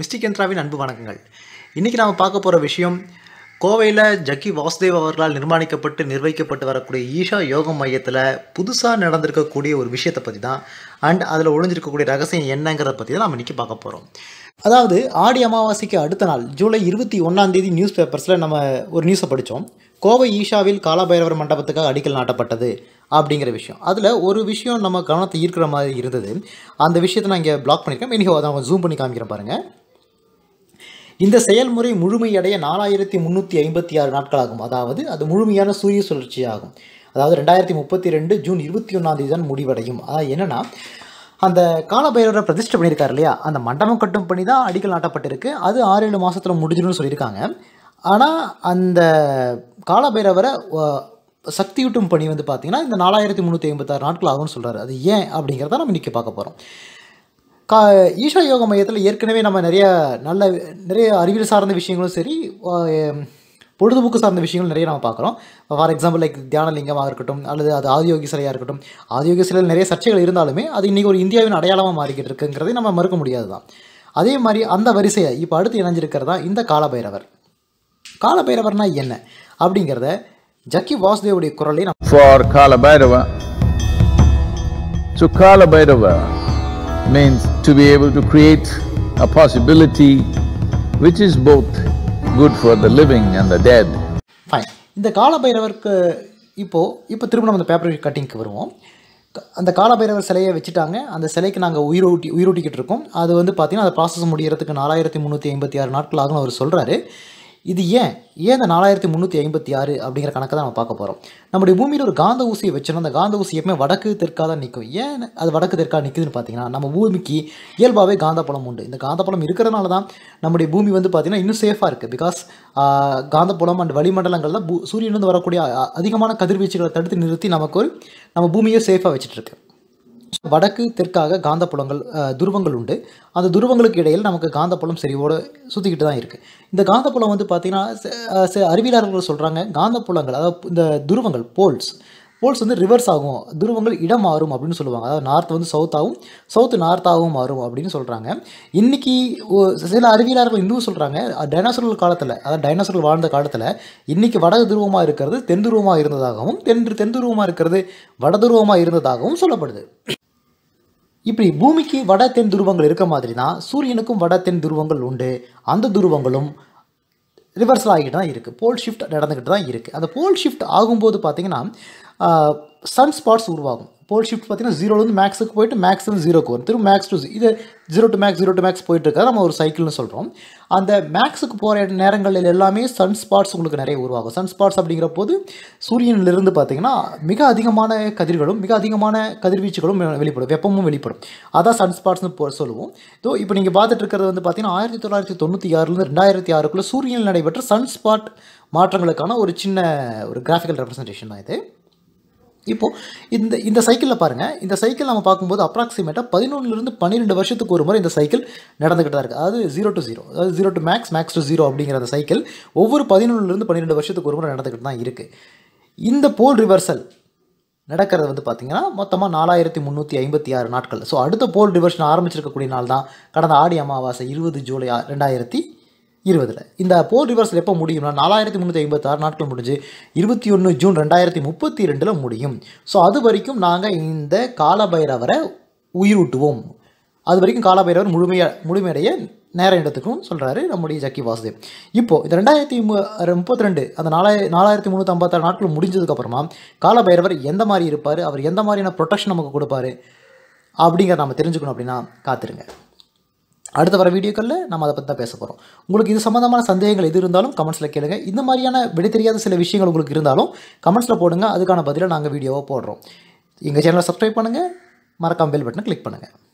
Mystic என்ட்ராவின் அன்பு வணக்கங்கள் இன்றைக்கி நாம் பார்க்க போகிற விஷயம் கோவையில் ஜக்கி வாசுதேவ் அவர்களால் நிர்மாணிக்கப்பட்டு நிர்வகிக்கப்பட்டு வரக்கூடிய ஈஷா யோக மையத்தில் புதுசாக நடந்திருக்கக்கூடிய ஒரு விஷயத்தை பற்றி தான் அண்ட் அதில் ஒழிஞ்சிருக்கக்கூடிய ரகசியம் என்னங்கிறத பற்றி தான் நம்ம இன்றைக்கி பார்க்க போகிறோம் அதாவது ஆடி அமாவாசைக்கு அடுத்த நாள் ஜூலை இருபத்தி ஒன்றாம் தேதி நியூஸ் பேப்பர்ஸில் நம்ம ஒரு நியூஸை படித்தோம் கோவை ஈஷாவில் காலாபைரவர் மண்டபத்துக்காக அடிக்கல் நாட்டப்பட்டது அப்படிங்கிற விஷயம் அதில் ஒரு விஷயம் நம்ம கவனத்தை ஈர்க்கிற மாதிரி இருந்தது அந்த விஷயத்தை நான் இங்கே பிளாக் பண்ணியிருக்கேன் இன்றைக்கி அதை ஜூம் பண்ணி காமிக்கிறேன் பாருங்கள் இந்த செயல்முறை முழுமையடைய நாலாயிரத்தி முந்நூற்றி ஐம்பத்தி ஆறு நாட்கள் ஆகும் அதாவது அது முழுமையான சூரிய சுழற்சி ஆகும் அதாவது ரெண்டாயிரத்தி முப்பத்தி ரெண்டு ஜூன் இருபத்தி ஒன்றாந்தேதி தான் முடிவடையும் அதாவது என்னென்னா அந்த காலபைரவரை பிரதிஷ்டை பண்ணியிருக்காரு இல்லையா அந்த மண்டபம் கட்டும் பண்ணி தான் அடிக்கல் நாட்டப்பட்டிருக்கு அது ஆறு ஏழு மாதத்தில் முடிஞ்சிடும்னு சொல்லியிருக்காங்க ஆனால் அந்த காலபைரவரை சக்தியூட்டும் பணி வந்து பார்த்திங்கன்னா இந்த நாலாயிரத்தி முந்நூற்றி ஐம்பத்தாறு நாட்கள் ஆகும்னு சொல்கிறார் அது ஏன் அப்படிங்கிறத நம்ம இன்றைக்கி பார்க்க போகிறோம் கா ஈஷா யோக மையத்தில் ஏற்கனவே நம்ம நிறைய நல்ல நிறைய அறிவியல் சார்ந்த விஷயங்களும் சரி பொழுதுபோக்கு சார்ந்த விஷயங்கள் நிறைய நம்ம பார்க்குறோம் ஃபார் எக்ஸாம்பிள் லைக் தியானலிங்கமாக இருக்கட்டும் அல்லது அது ஆதியோகி சிலையாக இருக்கட்டும் ஆதியோகி சிலையில் நிறைய சர்ச்சைகள் இருந்தாலுமே அது இன்றைக்கி ஒரு இந்தியாவின் அடையாளமாக மாறிக்கிட்டு இருக்குங்கிறதை நம்ம மறுக்க முடியாது தான் அதே மாதிரி அந்த வரிசையை இப்போ அடுத்து இணைஞ்சிருக்கிறதா இந்த காலபைரவர் காலபைரவர்னா என்ன அப்படிங்கிறத ஜக்கி வாசுதேவுடைய குரலையும் நம்ம for Kalabhairava so Kalabhairava means to be able to create a possibility which is both good for the living and the dead. Fine. இந்த காலபைரவருக்கு இப்போது இப்போ திரும்ப நம்ம அந்த பேப்பர் கட்டிங்க்கு வருவோம் அந்த காலபைரவர் சிலையை வச்சுட்டாங்க அந்த சிலைக்கு நாங்கள் உயிரூட்டி உயிரூட்டிக்கிட்டு இருக்கோம் அது வந்து பார்த்திங்கன்னா அந்த ப்ராசஸ் முடிகிறதுக்கு நாலாயிரத்தி முந்நூற்றி ஐம்பத்தி ஆறு நாட்கள் ஆகும் அவர் சொல்கிறாரு இது ஏன் ஏன் இந்த நாலாயிரத்தி முந்நூற்றி ஐம்பத்தி ஆறு அப்படிங்கிற கணக்கை தான் நம்ம பார்க்க போகிறோம் நம்முடைய பூமியில் ஒரு காந்த ஊசியை வச்சோன்னா அந்த காந்த ஊசி எப்பவுமே வடக்கு தெற்காக தான் நிற்கும் ஏன் அது வடக்கு தெற்காக நிற்குதுன்னு பார்த்தீங்கன்னா நம்ம பூமிக்கு இயல்பாகவே காந்தப்பழம் உண்டு இந்த காந்தப்பழம் இருக்கிறதுனால தான் நம்முடைய பூமி வந்து பார்த்திங்கன்னா இன்னும் சேஃபாக இருக்குது பிகாஸ் காந்தப்பழம் அண்ட் வளிமண்டலங்கள் தான் பூ சூரியன்லேருந்து வரக்கூடிய அதிகமான கதிர்வீச்சுகளை தடுத்து நிறுத்தி நமக்கு ஒரு நம்ம பூமியை சேஃபாக வச்சுட்டு இருக்கு வடக்கு தெற்காக காந்தப்புலங்கள் துருவங்கள் உண்டு அந்த துருவங்களுக்கு இடையில் நமக்கு காந்தப்புலம் சரிவோடு சுற்றிக்கிட்டு தான் இருக்குது இந்த காந்தப்புலம் வந்து பார்த்திங்கன்னா அறிவியலாளர்கள் சொல்கிறாங்க காந்தப்புலங்கள் அதாவது இந்த துருவங்கள் போல்ஸ் போல்ஸ் வந்து ரிவர்ஸ் ஆகும் துருவங்கள் இடம் மாறும் அப்படின்னு சொல்லுவாங்க அதாவது நார்த் வந்து ஆகும் சவுத்து நார்த்தாகவும் மாறும் அப்படின்னு சொல்கிறாங்க இன்றைக்கி சில அறிவியலாளர்கள் இன்னும் சொல்கிறாங்க டைனாசர்கள் காலத்தில் அதாவது டைனாசர்கள் வாழ்ந்த காலத்தில் இன்றைக்கி வட துருவமாக இருக்கிறது தென் துருவமாக இருந்ததாகவும் தென் தென் துருவமாக இருக்கிறது வட துருவமாக இருந்ததாகவும் சொல்லப்படுது இப்படி பூமிக்கு வட தென் துருவங்கள் இருக்க மாதிரி தான் சூரியனுக்கும் வட தென் துருவங்கள் உண்டு அந்த துருவங்களும் ரிவர்சல் ஆகிட்டு தான் இருக்குது போல் ஷிஃப்ட் நடந்துக்கிட்டு தான் இருக்குது அந்த போல் ஷிஃப்ட் ஆகும்போது பார்த்திங்கன்னா சன்ஸ்பாட்ஸ் உருவாகும் போல் ஷிஃப்ட் பார்த்தீங்கன்னா வந்து மேக்ஸுக்கு போயிட்டு மேக்ஸ்லேருந்து ஜீரோக்கு வரும் திரும்ப மேக்ஸ் டு இது zero to max zero to max போயிட்டு இருக்காது நம்ம ஒரு சைக்கிள்னு சொல்கிறோம் அந்த மேக்ஸுக்கு போகிற நேரங்களில் எல்லாமே சன் ஸ்பாட்ஸ் உங்களுக்கு நிறைய உருவாகும் சன் ஸ்பாட்ஸ் அப்படிங்கிற போது சூரியனிலிருந்து பார்த்தீங்கன்னா மிக அதிகமான கதிர்களும் மிக அதிகமான கதிர்வீச்சுகளும் வெளிப்படும் வெப்பமும் வெளிப்படும் அதான் சன் ஸ்பாட்ஸ்னு சொல்லுவோம் ஸோ இப்போ நீங்கள் பார்த்துட்டு இருக்கிறது வந்து பார்த்தீங்கன்னா ஆயிரத்தி தொள்ளாயிரத்தி தொண்ணூற்றி ஆறுலேருந்து ரெண்டாயிரத்தி ஆறுக்குள்ளே சூரியனில் நடைபெற்ற சன் ஸ்பாட் மாற்றங்களுக்கான ஒரு சின்ன ஒரு கிராஃபிக்கல் ரெப்ரஸன்டேஷன் தான் இது இப்போது இந்த இந்த சைக்கிளில் பாருங்கள் இந்த சைக்கிள் நம்ம பார்க்கும்போது அப்ராக்சிமேட்டாக பதினொன்றுலேருந்து பன்னிரெண்டு வருஷத்துக்கு ஒரு முறை இந்த சைக்கிள் நடந்துகிட்டு தான் இருக்குது அதாவது ஜீரோ டு ஜீரோ அதாவது zero to max max to zero அப்படிங்கிற அந்த சைக்கிள் ஒவ்வொரு பதினொன்றுலேருந்து பன்னிரெண்டு வருஷத்துக்கு ஒரு முறை நடந்துக்கிட்டு தான் இருக்குது இந்த போல் ரிவர்சல் நடக்கிறது வந்து பார்த்திங்கன்னா மொத்தமாக நாலாயிரத்தி முந்நூற்றி ஐம்பத்தி ஆறு நாட்கள் ஸோ அடுத்த போல் ரிவர்ஷன் ஆரம்பிச்சிருக்கக்கூடிய நாள் தான் கடந்த ஆடி அமாவாசை இருபது ஜூலை ரெண்டாயிரத்தி இருபதில் இந்த போர் ரிவர்ஸில் எப்போ முடியும்னா நாலாயிரத்தி முந்நூற்றி ஐம்பத்தாறு நாட்கள் முடிஞ்சு இருபத்தி ஒன்று ஜூன் ரெண்டாயிரத்தி முப்பத்தி ரெண்டில் முடியும் ஸோ அது வரைக்கும் நாங்கள் இந்த காலபைரவரை உயிரூட்டுவோம் அது வரைக்கும் காலபைரவர் முழுமையாக முழுமையடைய நேர இடத்துக்கும் சொல்கிறாரு நம்முடைய ஜக்கி வாசுதேவ் இப்போது இந்த ரெண்டாயிரத்தி முப்பத்தி ரெண்டு அந்த நாலாயிரத்தி நாலாயிரத்தி முந்நூற்றி ஐம்பத்தாறு நாட்கள் முடிஞ்சதுக்கப்புறமா காலபைரவர் எந்த மாதிரி இருப்பார் அவர் எந்த மாதிரியான ப்ரொடெக்ஷன் நமக்கு கொடுப்பாரு அப்படிங்கிறத நம்ம தெரிஞ்சுக்கணும் அப்படின்னா காத்துருங்க அடுத்த வர வீடியோக்களில் நம்ம அதை பற்றி தான் பேச போகிறோம் உங்களுக்கு இது சம்மந்தமான சந்தேகங்கள் எது இருந்தாலும் கமெண்ட்ஸில் கேளுங்க இந்த மாதிரியான விடை தெரியாத சில விஷயங்கள் உங்களுக்கு இருந்தாலும் கமெண்ட்ஸில் போடுங்க அதுக்கான பதிலாக நாங்கள் வீடியோவை போடுறோம் எங்கள் சேனலை சப்ஸ்கிரைப் பண்ணுங்கள் மறக்காமல் பெல் பட்டனை கிளிக் பண்ணுங்கள்